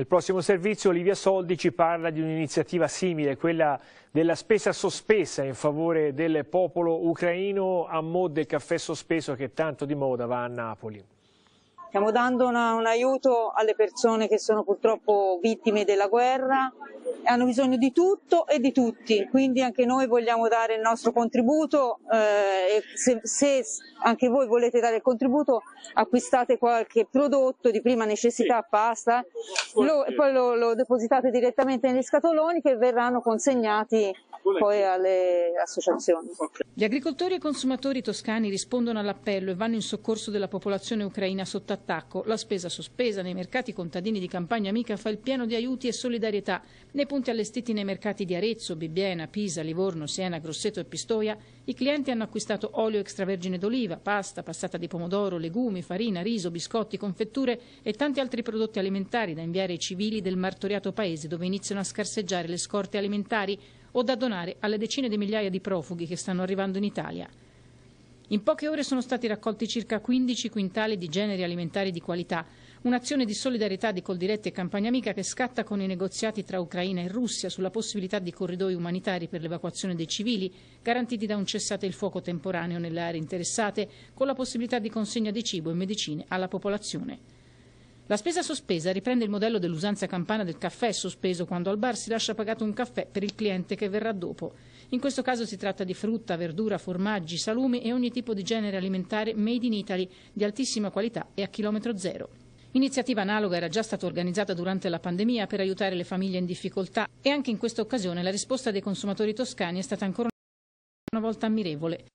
Nel prossimo servizio Olivia Soldi ci parla di un'iniziativa simile, quella della spesa sospesa in favore del popolo ucraino a mod del caffè sospeso che tanto di moda va a Napoli. Stiamo dando una, un aiuto alle persone che sono purtroppo vittime della guerra, hanno bisogno di tutto e di tutti, quindi anche noi vogliamo dare il nostro contributo eh, e se, se, anche voi volete dare il contributo acquistate qualche prodotto di prima necessità, pasta, lo, e poi lo, lo, depositate direttamente negli scatoloni che verranno consegnati poi alle associazioni. Gli agricoltori e i consumatori toscani rispondono all'appello e vanno in soccorso della popolazione ucraina sotto attacco. La spesa sospesa nei mercati contadini di campagna amica fa il pieno di aiuti e solidarietà nei punti allestiti nei mercati di Arezzo, Bibbiena, Pisa, Livorno, Siena, Grosseto e Pistoia, i clienti hanno acquistato olio extravergine d'oliva, pasta, passata di pomodoro, legumi, farina, riso, biscotti, confetture e tanti altri prodotti alimentari da inviare ai civili del martoriato paese dove iniziano a scarseggiare le scorte alimentari o da donare alle decine di migliaia di profughi che stanno arrivando in Italia. In poche ore sono stati raccolti circa 15 quintali di generi alimentari di qualità, un'azione di solidarietà di Coldiretti e Campagna Amica che scatta con i negoziati tra Ucraina e Russia sulla possibilità di corridoi umanitari per l'evacuazione dei civili, garantiti da un cessate il fuoco temporaneo nelle aree interessate, con la possibilità di consegna di cibo e medicine alla popolazione. La spesa sospesa riprende il modello dell'usanza campana del caffè sospeso quando al bar si lascia pagato un caffè per il cliente che verrà dopo. In questo caso si tratta di frutta, verdura, formaggi, salumi e ogni tipo di genere alimentare made in Italy di altissima qualità e a chilometro zero. Iniziativa analoga era già stata organizzata durante la pandemia per aiutare le famiglie in difficoltà e anche in questa occasione la risposta dei consumatori toscani è stata ancora una volta ammirevole.